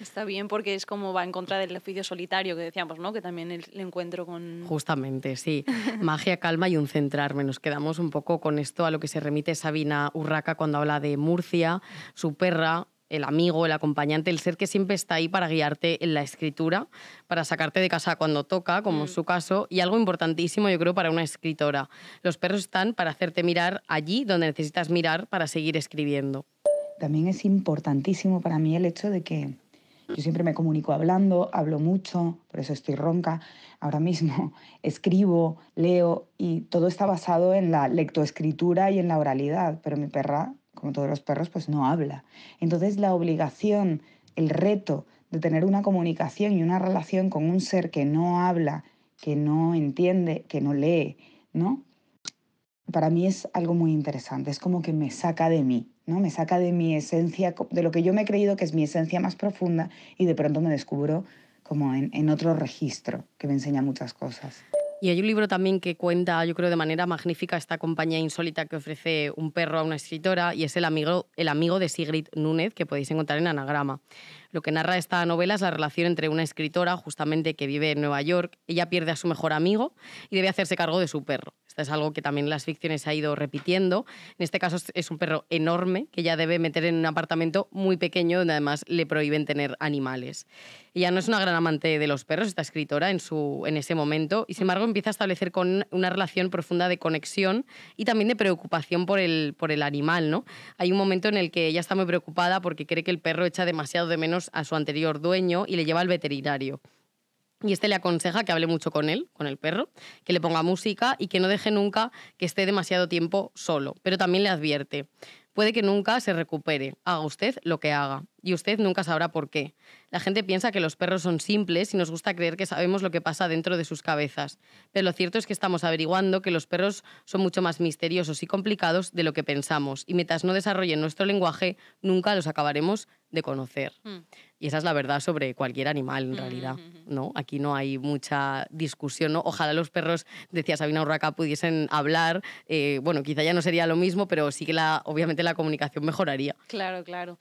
Está bien porque es como va en contra del oficio solitario que decíamos, ¿no? Que también el, encuentro con... Justamente, sí. Magia, calma y un centrarme. Nos quedamos un poco con esto a lo que se remite Sabina Urraca cuando habla de Murcia, su perra, el amigo, el acompañante, el ser que siempre está ahí para guiarte en la escritura, para sacarte de casa cuando toca, como en mm. su caso, y algo importantísimo yo creo para una escritora. Los perros están para hacerte mirar allí donde necesitas mirar para seguir escribiendo. También es importantísimo para mí el hecho de que yo siempre me comunico hablando, hablo mucho, por eso estoy ronca. Ahora mismo escribo, leo y todo está basado en la lectoescritura y en la oralidad, pero mi perra como todos los perros, pues no habla. Entonces la obligación, el reto de tener una comunicación y una relación con un ser que no habla, que no entiende, que no lee, ¿no? Para mí es algo muy interesante, es como que me saca de mí, ¿no? Me saca de mi esencia, de lo que yo me he creído que es mi esencia más profunda y de pronto me descubro como en otro registro que me enseña muchas cosas. Y hay un libro también que cuenta, yo creo, de manera magnífica esta compañía insólita que ofrece un perro a una escritora y es el amigo, el amigo de Sigrid Núñez, que podéis encontrar en Anagrama. Lo que narra esta novela es la relación entre una escritora, justamente que vive en Nueva York, ella pierde a su mejor amigo y debe hacerse cargo de su perro. Esto es algo que también las ficciones ha ido repitiendo. En este caso es un perro enorme que ella debe meter en un apartamento muy pequeño donde además le prohíben tener animales. Ella no es una gran amante de los perros, esta escritora, en, su, en ese momento, y sin embargo empieza a establecer con una relación profunda de conexión y también de preocupación por el, por el animal. ¿no? Hay un momento en el que ella está muy preocupada porque cree que el perro echa demasiado de menos a su anterior dueño y le lleva al veterinario. Y este le aconseja que hable mucho con él, con el perro, que le ponga música y que no deje nunca que esté demasiado tiempo solo. Pero también le advierte, puede que nunca se recupere, haga usted lo que haga, y usted nunca sabrá por qué. La gente piensa que los perros son simples y nos gusta creer que sabemos lo que pasa dentro de sus cabezas, pero lo cierto es que estamos averiguando que los perros son mucho más misteriosos y complicados de lo que pensamos, y mientras no desarrollen nuestro lenguaje, nunca los acabaremos de conocer. Mm. Y esa es la verdad sobre cualquier animal, en realidad. ¿no? Aquí no hay mucha discusión. Ojalá los perros, decía Sabina Urraca, pudiesen hablar. Eh, bueno, quizá ya no sería lo mismo, pero sí que la, obviamente la comunicación mejoraría. Claro, claro.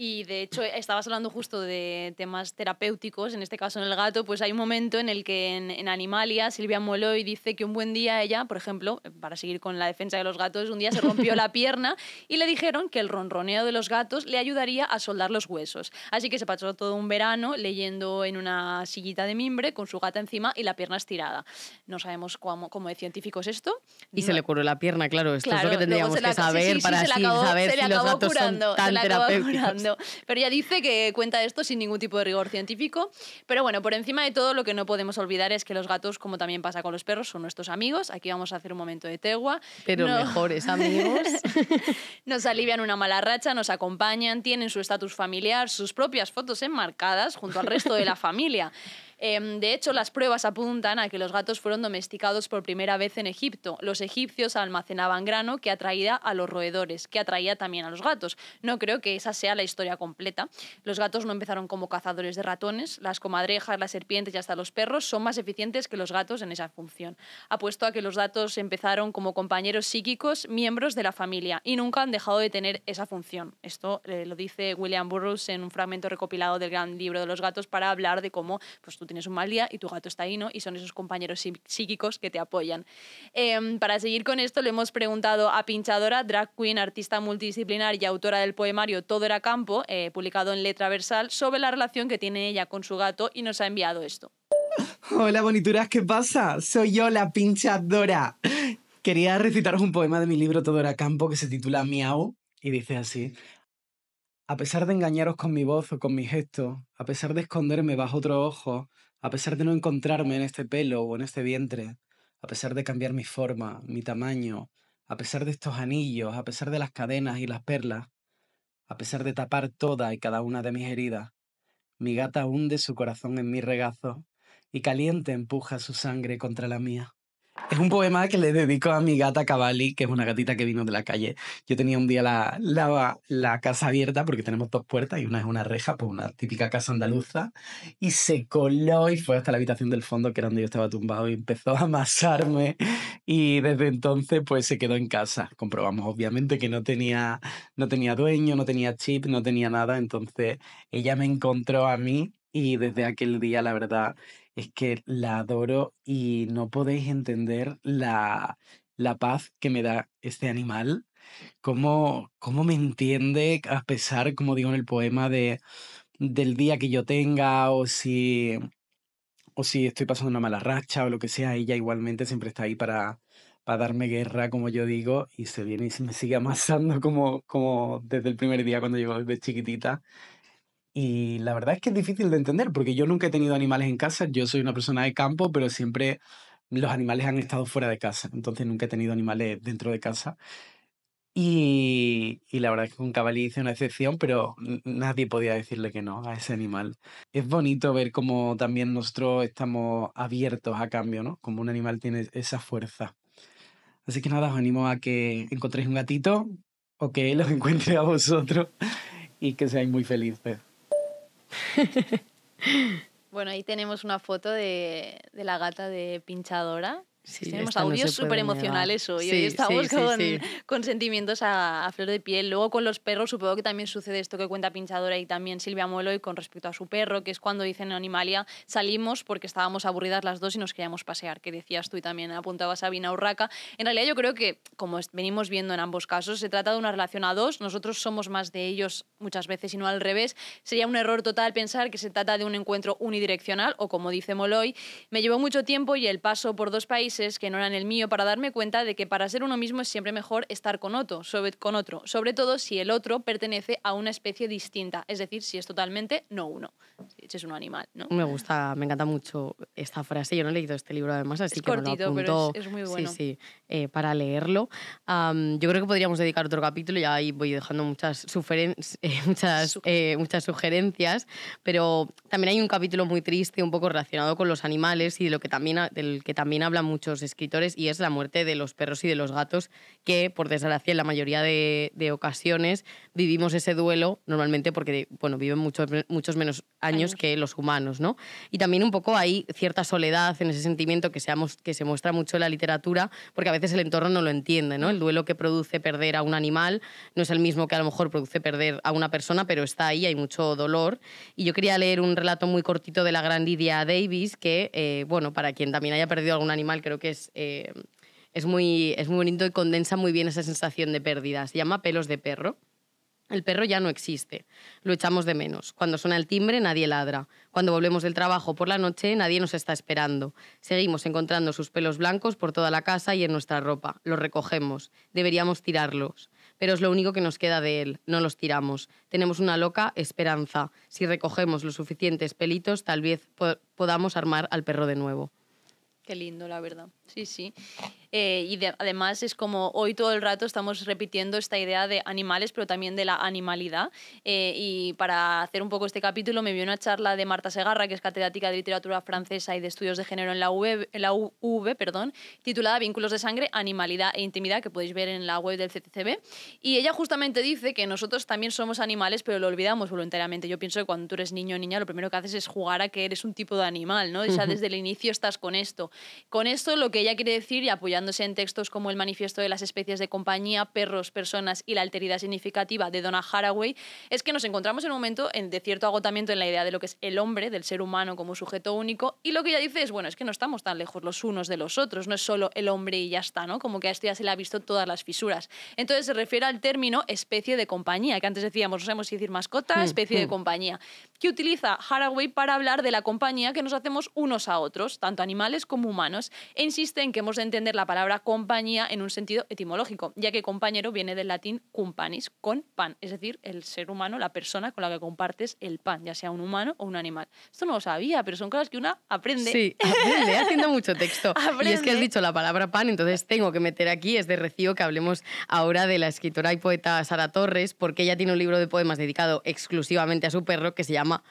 Y de hecho, estabas hablando justo de temas terapéuticos, en este caso en el gato, pues hay un momento en el que en, Animalia Silvia Molloy dice que un buen día ella, por ejemplo, para seguir con la defensa de los gatos, un día se rompió la pierna y le dijeron que el ronroneo de los gatos le ayudaría a soldar los huesos. Así que se pasó todo un verano leyendo en una sillita de mimbre con su gata encima y la pierna estirada. No sabemos cómo, cómo de científico es esto. Y se le curó la pierna, claro, esto es lo que tendríamos que saber para así saber si los gatos son tan terapéuticos pero, ya dice que cuenta esto sin ningún tipo de rigor científico. Pero bueno, por encima de todo, lo que no podemos olvidar es que los gatos, como también pasa con los perros, son nuestros amigos. Aquí vamos a hacer un momento de tegua. Pero mejores amigos. nos alivian una mala racha, nos acompañan, tienen su estatus familiar, sus propias fotos enmarcadas junto al resto de la familia. Em, de hecho, las pruebas apuntan a que los gatos fueron domesticados por primera vez en Egipto. Los egipcios almacenaban grano que atraía a los roedores, que atraía también a los gatos. No creo que esa sea la historia completa. Los gatos no empezaron como cazadores de ratones. Las comadrejas, las serpientes y hasta los perros son más eficientes que los gatos en esa función. Apuesto a que los gatos empezaron como compañeros psíquicos, miembros de la familia, y nunca han dejado de tener esa función. Esto eh, lo dice William Burroughs en un fragmento recopilado del gran libro de los gatos para hablar de cómo pues, tienes un mal día y tu gato está ahí, ¿no? Y son esos compañeros psíquicos que te apoyan. Em, para seguir con esto, le hemos preguntado a Pinchadora, drag queen, artista multidisciplinar y autora del poemario Todo era campo, eh, publicado en Letra Versal, sobre la relación que tiene ella con su gato y nos ha enviado esto. Hola bonituras, ¿qué pasa? Soy yo, la pinchadora. Quería recitaros un poema de mi libro Todo era campo que se titula Miau y dice así a pesar de engañaros con mi voz o con mi gesto, a pesar de esconderme bajo otro ojo, a pesar de no encontrarme en este pelo o en este vientre, a pesar de cambiar mi forma, mi tamaño, a pesar de estos anillos, a pesar de las cadenas y las perlas, a pesar de tapar toda y cada una de mis heridas, mi gata hunde su corazón en mi regazo y caliente empuja su sangre contra la mía. Es un poema que le dedico a mi gata Cavalli, que es una gatita que vino de la calle. Yo tenía un día la, la casa abierta porque tenemos dos puertas y una es una reja, pues una típica casa andaluza. Y se coló y fue hasta la habitación del fondo, que era donde yo estaba tumbado, y empezó a amasarme. Y desde entonces, pues se quedó en casa. Comprobamos, obviamente, que no tenía, no tenía dueño, no tenía chip, no tenía nada. Entonces, ella me encontró a mí y desde aquel día, la verdad, es que la adoro y no podéis entender la, paz que me da este animal, cómo, cómo me entiende a pesar, como digo en el poema, de, del día que yo tenga o si, o si estoy pasando una mala racha o lo que sea, ella igualmente siempre está ahí para, para darme guerra, como yo digo, y se viene y se me sigue amasando como, como desde el primer día cuando llegó de chiquitita. Y la verdad es que es difícil de entender porque yo nunca he tenido animales en casa, yo soy una persona de campo, pero siempre los animales han estado fuera de casa, entonces nunca he tenido animales dentro de casa. Y, y, la verdad es que un caballito es una excepción, pero nadie podía decirle que no a ese animal. Es bonito ver cómo también nosotros estamos abiertos a cambio, ¿no? Como un animal tiene esa fuerza. Así que nada, os animo a que encontréis un gatito o que los encuentre a vosotros y que seáis muy felices. bueno, ahí tenemos una foto de, la gata de pinchadora Sí, pues tenemos audios súper emocionales hoy. estamos con, sentimientos a, flor de piel. Luego con los perros, supongo que también sucede esto que cuenta Pinchadora y también Silvia moloy con respecto a su perro, que es cuando dicen en Animalia salimos porque estábamos aburridas las dos y nos queríamos pasear, que decías tú y también apuntaba Sabina Urraca. En realidad yo creo que, como venimos viendo en ambos casos, se trata de una relación a dos. Nosotros somos más de ellos muchas veces y no al revés. Sería un error total pensar que se trata de un encuentro unidireccional o como dice Moloy. Me llevó mucho tiempo y el paso por dos países que no eran el mío para darme cuenta de que para ser uno mismo es siempre mejor estar con otro, sobre, con otro, sobre todo si el otro pertenece a una especie distinta, es decir, si es totalmente no uno, si es un animal. ¿no? Me gusta, me encanta mucho esta frase. Yo no he leído este libro además, así que cortito, lo apunto. Pero es, muy bueno. Sí, sí, eh, para leerlo. yo creo que podríamos dedicar otro capítulo y ahí voy dejando muchas, eh, muchas, eh, muchas sugerencias, pero también hay un capítulo muy triste, un poco relacionado con los animales y lo que también, del que también habla mucho muchos escritores y es la muerte de los perros y de los gatos, que por desgracia en la mayoría de, ocasiones vivimos ese duelo normalmente porque bueno, viven muchos, muchos menos años, que los humanos. ¿no? Y también un poco hay cierta soledad en ese sentimiento que, seamos, que se muestra mucho en la literatura porque a veces el entorno no lo entiende. ¿no? El duelo que produce perder a un animal no es el mismo que a lo mejor produce perder a una persona, pero está ahí, hay mucho dolor. Y yo quería leer un relato muy cortito de la gran Lydia Davis que, eh, bueno, para quien también haya perdido algún animal que creo que eh, es, muy, bonito y condensa muy bien esa sensación de pérdida. Se llama Pelos de Perro. El perro ya no existe, lo echamos de menos. Cuando suena el timbre nadie ladra. Cuando volvemos del trabajo por la noche nadie nos está esperando. Seguimos encontrando sus pelos blancos por toda la casa y en nuestra ropa. Los recogemos. Deberíamos tirarlos. Pero es lo único que nos queda de él. No los tiramos. Tenemos una loca esperanza. Si recogemos los suficientes pelitos tal vez podamos armar al perro de nuevo. Qué lindo, la verdad. Sí, sí. Eh, y además es como hoy todo el rato estamos repitiendo esta idea de animales, pero también de la animalidad. Eh, y para hacer un poco este capítulo me vio una charla de Marta Segarra, que es catedrática de literatura francesa y de estudios de género en la UV, la UV perdón, titulada Vínculos de sangre, animalidad e intimidad, que podéis ver en la web del CTCB Y ella justamente dice que nosotros también somos animales, pero lo olvidamos voluntariamente. Yo pienso que cuando tú eres niño o niña, lo primero que haces es jugar a que eres un tipo de animal, ¿no? O sea, desde el inicio estás con esto. Con esto lo que ella quiere decir y apoyar en textos como el Manifiesto de las Especies de Compañía, Perros, Personas y la Alteridad Significativa de Donna Haraway, es que nos encontramos en un momento de cierto agotamiento en la idea de lo que es el hombre, del ser humano como sujeto único, y lo que ella dice es, bueno, es que no estamos tan lejos los unos de los otros, no es solo el hombre y ya está, ¿no? Como que a esto ya se le ha visto todas las fisuras. Entonces se refiere al término especie de compañía, que antes decíamos, no sabemos si decir mascota, mm, especie de mm. compañía, que utiliza Haraway para hablar de la compañía que nos hacemos unos a otros, tanto animales como humanos, e insiste en que hemos de entender la palabra compañía en un sentido etimológico, ya que compañero viene del latín companis, con pan, es decir, el ser humano, la persona con la que compartes el pan, ya sea un humano o un animal. Esto no lo sabía, pero son cosas que una aprende. Sí, aprende haciendo mucho texto. Y es que has dicho la palabra pan, entonces tengo que meter aquí, es de recibo que hablemos ahora de la escritora y poeta Sara Torres, porque ella tiene un libro de poemas dedicado exclusivamente a su perro que se llama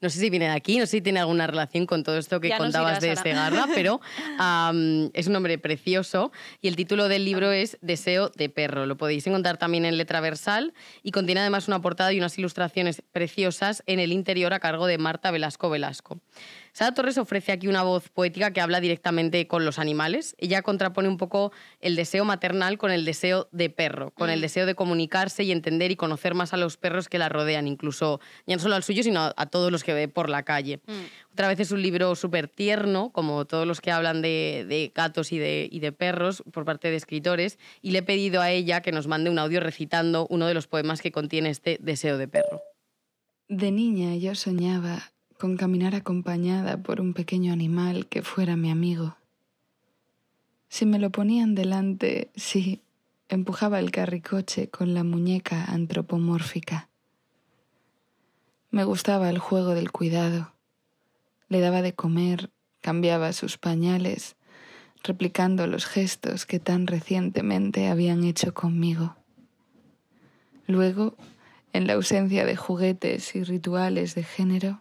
no sé si viene de aquí, no sé si tiene alguna relación con todo esto que contabas de este garra, pero es un nombre precioso y el título del libro es Deseo de perro. Lo podéis encontrar también en letra versal y contiene además una portada y unas ilustraciones preciosas en el interior a cargo de Marta Velasco Velasco. Sara Torres ofrece aquí una voz poética que habla directamente con los animales. Ella contrapone un poco el deseo maternal con el deseo de perro, con el mm. deseo de comunicarse y entender y conocer más a los perros que la rodean, incluso ya no solo al suyo, sino a, todos los que ve por la calle. Mm. Otra vez es un libro súper tierno, como todos los que hablan de, gatos y de perros por parte de escritores, y le he pedido a ella que nos mande un audio recitando uno de los poemas que contiene este deseo de perro. De niña yo soñaba con caminar acompañada por un pequeño animal que fuera mi amigo. Si me lo ponían delante, sí, empujaba el carricoche con la muñeca antropomórfica. Me gustaba el juego del cuidado. Le daba de comer, cambiaba sus pañales, replicando los gestos que tan recientemente habían hecho conmigo. Luego, en la ausencia de juguetes y rituales de género,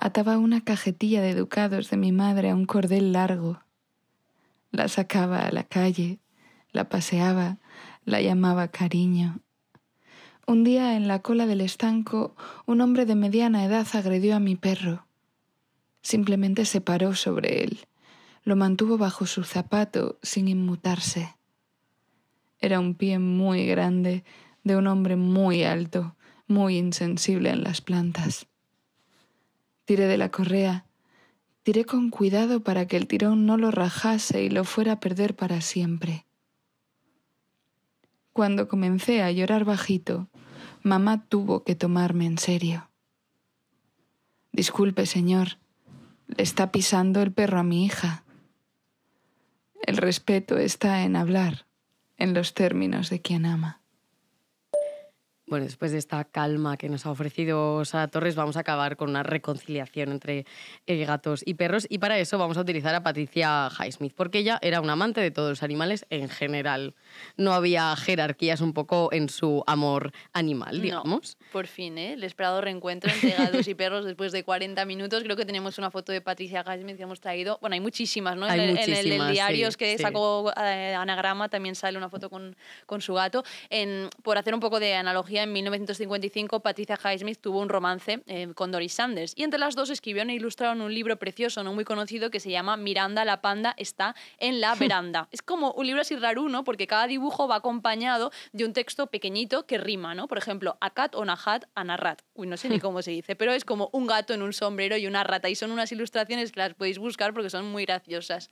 Ataba una cajetilla de ducados de mi madre a un cordel largo. La sacaba a la calle, la paseaba, la llamaba cariño. Un día en la cola del estanco, un hombre de mediana edad agredió a mi perro. Simplemente se paró sobre él. Lo mantuvo bajo su zapato sin inmutarse. Era un pie muy grande, de un hombre muy alto, muy insensible en las plantas. Tiré de la correa. Tiré con cuidado para que el tirón no lo rajase y lo fuera a perder para siempre. Cuando comencé a llorar bajito, mamá tuvo que tomarme en serio. Disculpe, señor, le está pisando el perro a mi hija. El respeto está en hablar en los términos de quien ama bueno, después de esta calma que nos ha ofrecido Sara Torres, vamos a acabar con una reconciliación entre eh, gatos y perros. Y para eso vamos a utilizar a Patricia Highsmith, porque ella era una amante de todos los animales en general. No había jerarquías un poco en su amor animal, digamos. por fin, ¿eh? el esperado reencuentro entre gatos y perros después de 40 minutos. Creo que tenemos una foto de Patricia Highsmith que hemos traído. Bueno, hay muchísimas, ¿no? en, el, diario que sacó eh, Anagrama también sale una foto con, con su gato. En, por hacer un poco de analogía en 1955 Patricia Highsmith tuvo un romance eh, con Doris Sanders y entre las dos escribieron e ilustraron un libro precioso, no muy conocido, que se llama Miranda la panda está en la veranda. es como un libro así raro, ¿no? Porque cada dibujo va acompañado de un texto pequeñito que rima, ¿no? Por ejemplo, a cat on a hat a rat. Uy, no sé ni cómo se dice, pero es como un gato en un sombrero y una rata. Y son unas ilustraciones que las podéis buscar porque son muy graciosas.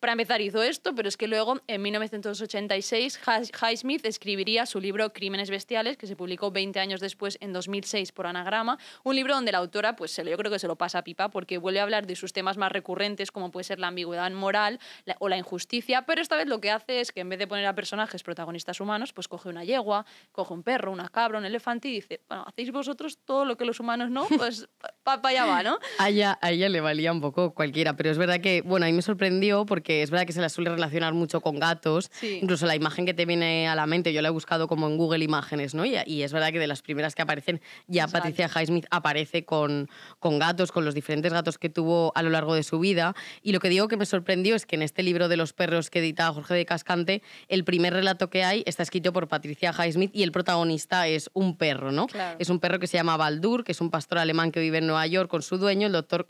Para empezar hizo esto, pero es que luego, en 1986, Highsmith escribiría su libro Crímenes Bestiales, que se publicó publicó 20 años después, en 2006, por Anagrama. Un libro donde la autora, pues yo creo que se lo pasa a pipa, porque vuelve a hablar de sus temas más recurrentes, como puede ser la ambigüedad moral o la injusticia, pero esta vez lo que hace es que en vez de poner a personajes protagonistas humanos, pues coge una yegua, coge un perro, una cabra, un elefante y dice, bueno, hacéis vosotros todo lo que los humanos no, pues papá pa va, ¿no? A ella, le valía un poco cualquiera, pero es verdad que, bueno, a mí me sorprendió porque es verdad que se la suele relacionar mucho con gatos, incluso la imagen que te viene a la mente, yo la he buscado como en Google Imágenes, ¿no? y y es verdad que de las primeras que aparecen, ya Patricia Highsmith aparece con, con gatos, con los diferentes gatos que tuvo a lo largo de su vida. Y lo que digo que me sorprendió es que en este libro de los perros que edita Jorge de Cascante, el primer relato que hay está escrito por Patricia Highsmith y el protagonista es un perro, ¿no? Es un perro que se llama Baldur, que es un pastor alemán que vive en Nueva York con su dueño, el doctor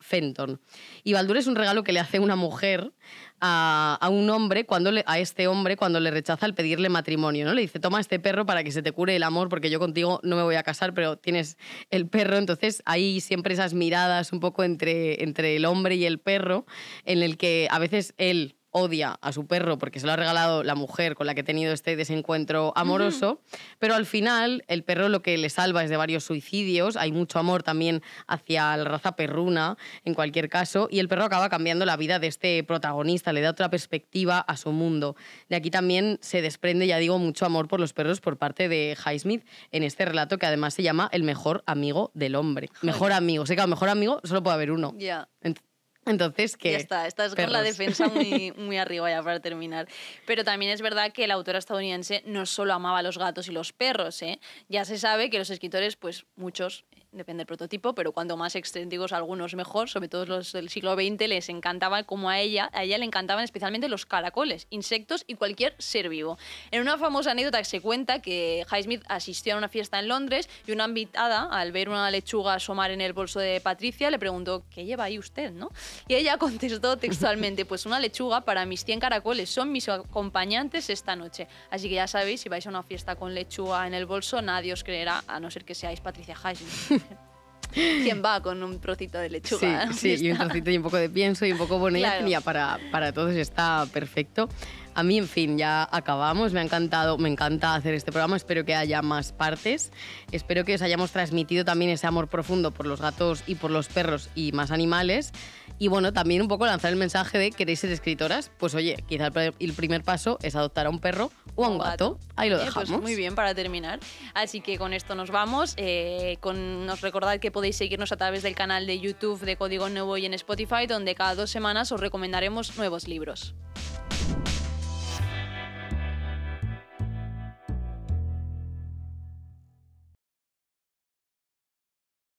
Fenton. Y Baldur es un regalo que le hace una mujer a, un hombre, cuando a este hombre, cuando le rechaza el pedirle matrimonio, ¿no? Le dice, toma este perro para que se te cure el amor, porque yo contigo no me voy a casar, pero tienes el perro. Entonces hay siempre esas miradas un poco entre, entre el hombre y el perro, en el que a veces él odia a su perro porque se lo ha regalado la mujer con la que ha tenido este desencuentro amoroso, pero al final el perro lo que le salva es de varios suicidios, hay mucho amor también hacia la raza perruna en cualquier caso, y el perro acaba cambiando la vida de este protagonista, le da otra perspectiva a su mundo. De aquí también se desprende, ya digo, mucho amor por los perros por parte de Highsmith en este relato que además se llama El mejor amigo del hombre. Mejor amigo, sé que que mejor amigo solo puede haber uno. Ya. Entonces, que... Ya está, estás es con la defensa muy, muy arriba ya para terminar. Pero también es verdad que la autora estadounidense no solo amaba los gatos y los perros, ¿eh? Ya se sabe que los escritores, pues muchos, depende del prototipo, pero cuanto más extensivos algunos mejor, sobre todo los del siglo XX les encantaba, como a ella, a ella le encantaban especialmente los caracoles, insectos y cualquier ser vivo. En una famosa anécdota se cuenta que Highsmith asistió a una fiesta en Londres y una invitada, al ver una lechuga asomar en el bolso de Patricia, le preguntó, ¿qué lleva ahí usted? ¿no? Y ella contestó textualmente, pues una lechuga para mis 100 caracoles, son mis acompañantes esta noche. Así que ya sabéis, si vais a una fiesta con lechuga en el bolso, nadie os creerá, a no ser que seáis Patricia Highsmith. ¿Quién va con un trocito de lechuga? Sí, sí y un trocito y un poco de pienso y un poco de claro. para, para todos está perfecto. A mí, en fin, ya acabamos. Me ha encantado, me encanta hacer este programa. Espero que haya más partes. Espero que os hayamos transmitido también ese amor profundo por los gatos y por los perros y más animales. Y bueno, también un poco lanzar el mensaje de queréis ser escritoras. Pues oye, quizá el primer paso es adoptar a un perro o a un gato. Ahí lo pues dejamos. muy bien para terminar. Así que con esto nos vamos. Eh, con, nos recordad que podéis seguirnos a través del canal de YouTube de Código Nuevo y en Spotify, donde cada dos semanas os recomendaremos nuevos libros.